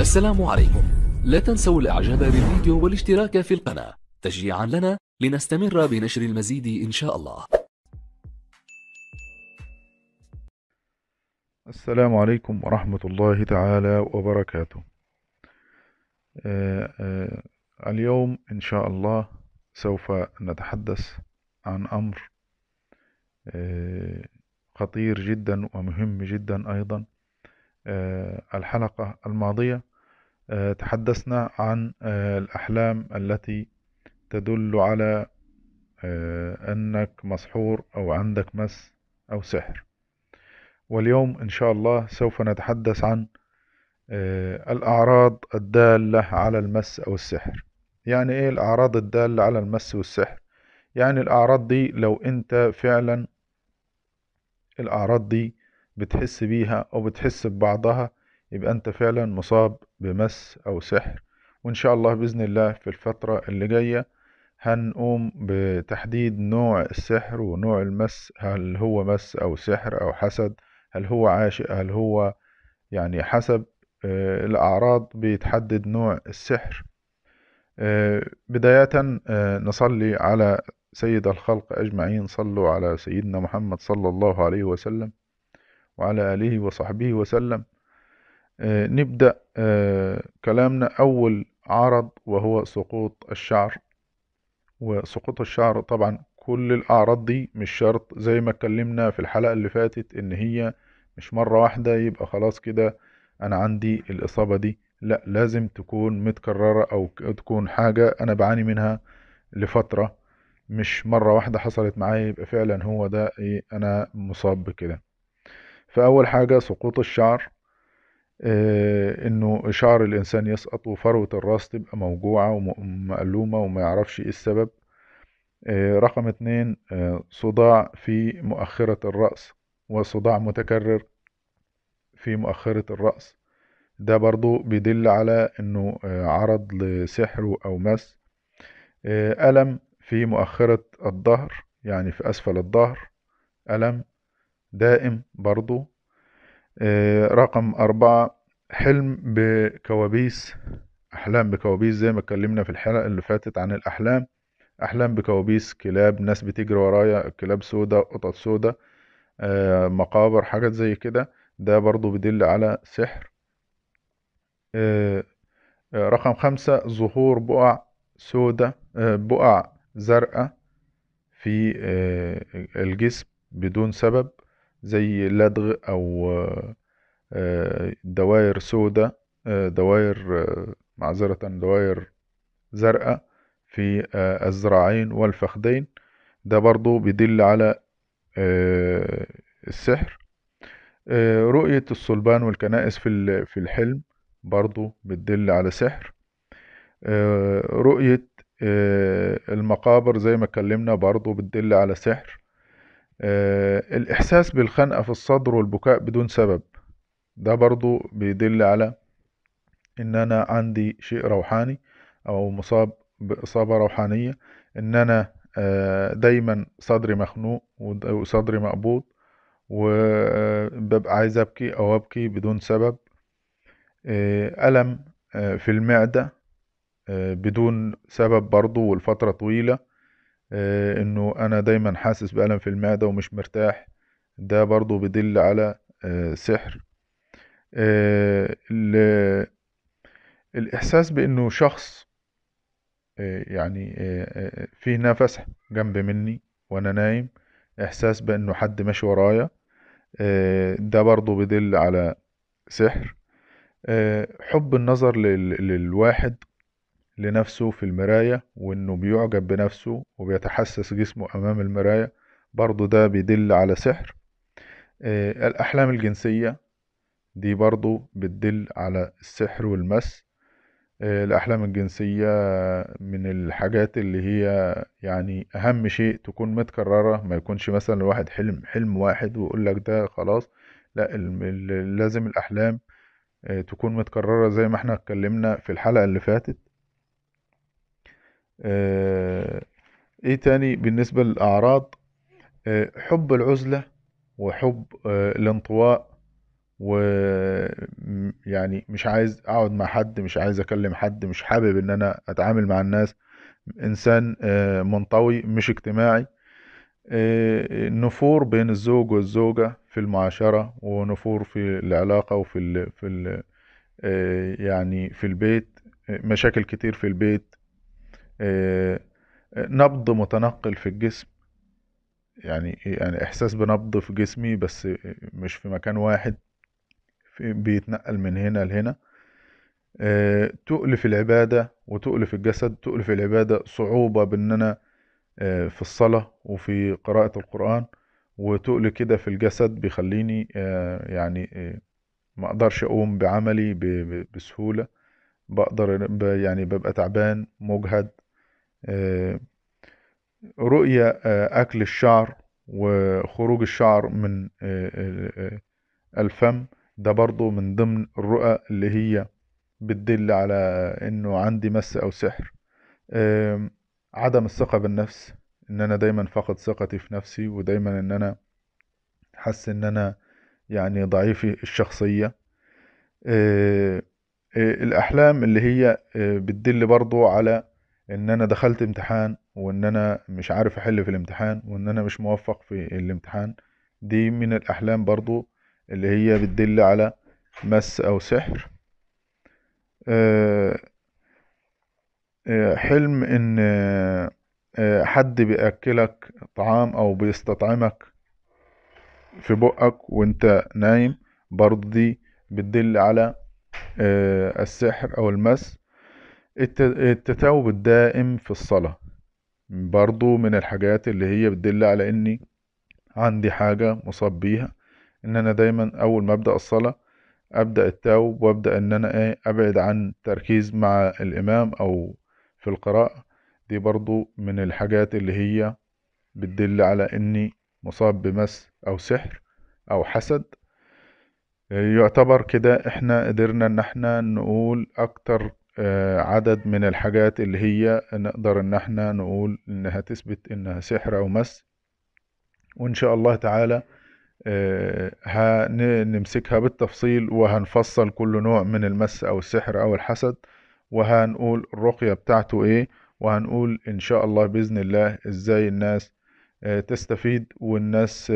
السلام عليكم لا تنسوا الاعجاب بالفيديو والاشتراك في القناة تشجيعا لنا لنستمر بنشر المزيد ان شاء الله السلام عليكم ورحمة الله تعالى وبركاته آه، آه، اليوم إن شاء الله سوف نتحدث عن أمر آه، خطير جدا ومهم جدا أيضا الحلقة الماضية آه، تحدثنا عن آه، الأحلام التي تدل على آه، أنك مسحور أو عندك مس أو سحر واليوم إن شاء الله سوف نتحدث عن الأعراض الدالة على المس أو السحر يعني إيه الأعراض الدالة على المس والسحر يعني الأعراض دي لو أنت فعلا الأعراض دي بتحس بيها أو بتحس ببعضها يبقى أنت فعلا مصاب بمس أو سحر وإن شاء الله بإذن الله في الفترة اللي جاية هنقوم بتحديد نوع السحر ونوع المس هل هو مس أو سحر أو حسد هل هو عاشق هل هو يعني حسب آه، الأعراض بيتحدد نوع السحر آه، بداية آه، نصلي على سيد الخلق أجمعين صلوا على سيدنا محمد صلى الله عليه وسلم وعلى آله وصحبه وسلم آه، نبدأ آه، كلامنا أول عرض وهو سقوط الشعر وسقوط الشعر طبعا كل الأعراض دي مش شرط زي ما اتكلمنا في الحلقة اللي فاتت إن هي مش مرة واحدة يبقى خلاص كده أنا عندي الإصابة دي لأ لازم تكون متكررة أو تكون حاجة أنا بعاني منها لفترة مش مرة واحدة حصلت معايا يبقى فعلا هو ده إيه أنا مصاب بكده فأول حاجة سقوط الشعر آه، انه شعر الانسان يسقط وفروة الراس تبقى موجوعة ومقلومة وما يعرفش ايه السبب آه، رقم اتنين آه، صداع في مؤخرة الرأس وصداع متكرر في مؤخرة الرأس ده برضو بيدل على انه عرض لسحر او مس ألم في مؤخرة الظهر يعني في أسفل الظهر ألم دائم برضو آه، رقم أربعة حلم بكوابيس أحلام بكوابيس زي ما اتكلمنا في الحلقة اللي فاتت عن الأحلام أحلام بكوابيس كلاب ناس بتجري ورايا كلاب سودة قطط سودة آه، مقابر حاجات زي كده ده برضو بيدل على سحر آه، رقم خمسة ظهور بقع سودة بقع زرقاء في الجسم بدون سبب زي لدغ أو آه، دواير سودا آه، دواير آه، معذرة دواير زرقاء في الذراعين والفخدين ده برضو بيدل على السحر رؤية الصلبان والكنائس في في الحلم برضو بتدل على سحر رؤية المقابر زي ما اتكلمنا برضو بتدل على سحر آه، الإحساس بالخنقة في الصدر والبكاء بدون سبب ده برضو بيدل على إن أنا عندي شيء روحاني أو مصاب بإصابة روحانية إن أنا آه، دايما صدري مخنوق وصدري مقبوض وببقى آه، عايز أبكي أو أبكي بدون سبب ألم في المعدة بدون سبب برضو والفترة طويلة آه، انه انا دايما حاسس بألم في المعدة ومش مرتاح ده برضو بدل على آه، سحر آه، الإحساس بأنه شخص يعني فيه نفس جنب مني وأنا نايم إحساس بأنه حد ماشي ورايا ده برضو بدل على سحر حب النظر للواحد لنفسه في المراية وإنه بيعجب بنفسه وبيتحسس جسمه أمام المراية برضو ده بيدل على سحر آه، الأحلام الجنسية دي برضو بتدل على السحر والمس آه، الأحلام الجنسية من الحاجات اللي هي يعني أهم شيء تكون متكررة ما يكونش مثلا الواحد حلم حلم واحد ويقول لك ده خلاص لا لازم الأحلام آه، تكون متكررة زي ما احنا اتكلمنا في الحلقة اللي فاتت آه، ايه تاني بالنسبة للأعراض آه، حب العزلة وحب آه، الانطواء ويعني مش عايز اقعد مع حد مش عايز اكلم حد مش حابب ان انا اتعامل مع الناس انسان منطوي مش اجتماعي نفور بين الزوج والزوجة في المعاشرة ونفور في العلاقة وفي ال في ال يعني في البيت مشاكل كتير في البيت آه، آه، نبض متنقل في الجسم يعني إيه؟ يعني احساس بنبض في جسمي بس مش في مكان واحد بيتنقل من هنا لهنا آه، تؤلف العبادة وتؤلف الجسد تؤلف العبادة صعوبة بان انا في الصلاة وفي قراءة القرآن وتقل كده في الجسد بيخليني يعني ما اقدرش اقوم بعملي بسهولة بقدر يعني ببقى تعبان مجهد آه، رؤية آه، أكل الشعر وخروج الشعر من آه، الفم ده برضو من ضمن الرؤى اللي هي بتدل على انه عندي مس او سحر عدم الثقة بالنفس ان انا دايما فقد ثقتي في نفسي ودايما ان انا حاسس ان انا يعني ضعيفي الشخصية الاحلام اللي هي بتدل برضو على ان انا دخلت امتحان وان انا مش عارف احل في الامتحان وان انا مش موفق في الامتحان دي من الاحلام برضو اللي هي بتدل على مس او سحر آه، آه، حلم ان آه، حد بيأكلك طعام او بيستطعمك في بقك وانت نايم برضو دي بتدل على السحر او المس التثاؤب الدائم في الصلاة برضو من الحاجات اللي هي بتدل على اني عندي حاجة مصاب بيها ان انا دايما اول ما ابدأ الصلاة ابدأ التاوب وابدأ ان انا ايه ابعد عن تركيز مع الامام او في القراءة دي برضو من الحاجات اللي هي بتدل على اني مصاب بمس او سحر او حسد يعتبر كده احنا قدرنا ان احنا نقول اكتر آه، عدد من الحاجات اللي هي نقدر ان احنا نقول انها تثبت انها سحر او مس وان شاء الله تعالى هنمسكها آه، بالتفصيل وهنفصل كل نوع من المس او السحر او الحسد وهنقول الرقية بتاعته ايه وهنقول ان شاء الله بإذن الله ازاي الناس آه، تستفيد والناس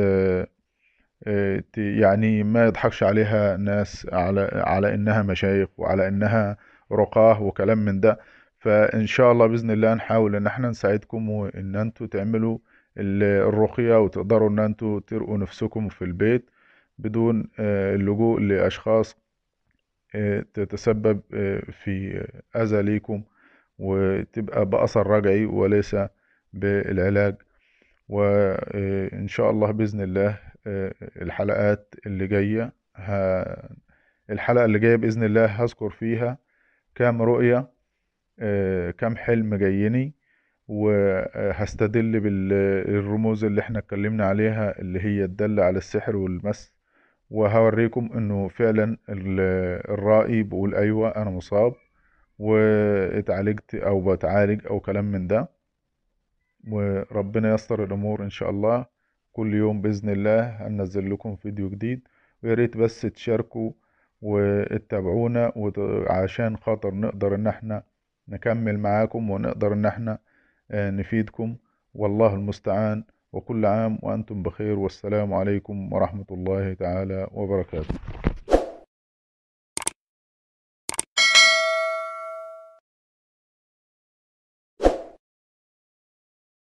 يعني ما يضحكش عليها ناس على, على انها مشايخ وعلى انها رقاه وكلام من ده فان شاء الله باذن الله نحاول ان احنا نساعدكم وان انتوا تعملوا الرقية وتقدروا ان انتوا ترقوا نفسكم في البيت بدون آه، اللجوء لاشخاص آه، تتسبب آه، في اذى ليكم وتبقى باثر رجعي وليس بالعلاج وان شاء الله باذن الله الحلقات اللي جايه الحلقه اللي جايه باذن الله هذكر فيها كام رؤية آه، كام حلم جايني وهستدل بالرموز اللي احنا اتكلمنا عليها اللي هي الدل على السحر والمس وهوريكم انه فعلا الرائي بقول ايوه انا مصاب واتعالجت او بتعالج او كلام من ده وربنا يستر الامور ان شاء الله كل يوم باذن الله هنزل لكم فيديو جديد ويا ريت بس تشاركوا واتبعونا عشان خاطر نقدر ان احنا نكمل معاكم ونقدر ان احنا آه، نفيدكم والله المستعان وكل عام وانتم بخير والسلام عليكم ورحمة الله تعالى وبركاته